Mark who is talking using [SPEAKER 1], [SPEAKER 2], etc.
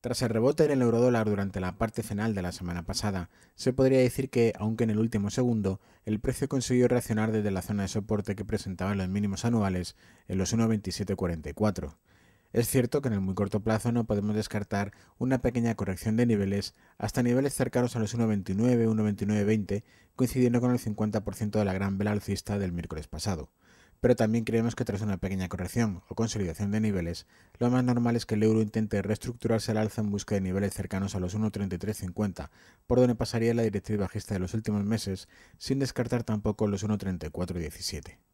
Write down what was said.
[SPEAKER 1] Tras el rebote en el eurodólar durante la parte final de la semana pasada, se podría decir que, aunque en el último segundo, el precio consiguió reaccionar desde la zona de soporte que presentaban los mínimos anuales en los 1.2744. Es cierto que en el muy corto plazo no podemos descartar una pequeña corrección de niveles hasta niveles cercanos a los 1.29, coincidiendo con el 50% de la gran vela alcista del miércoles pasado pero también creemos que tras una pequeña corrección o consolidación de niveles, lo más normal es que el euro intente reestructurarse al alza en busca de niveles cercanos a los 1.3350, por donde pasaría la directriz bajista de los últimos meses, sin descartar tampoco los 1.3417.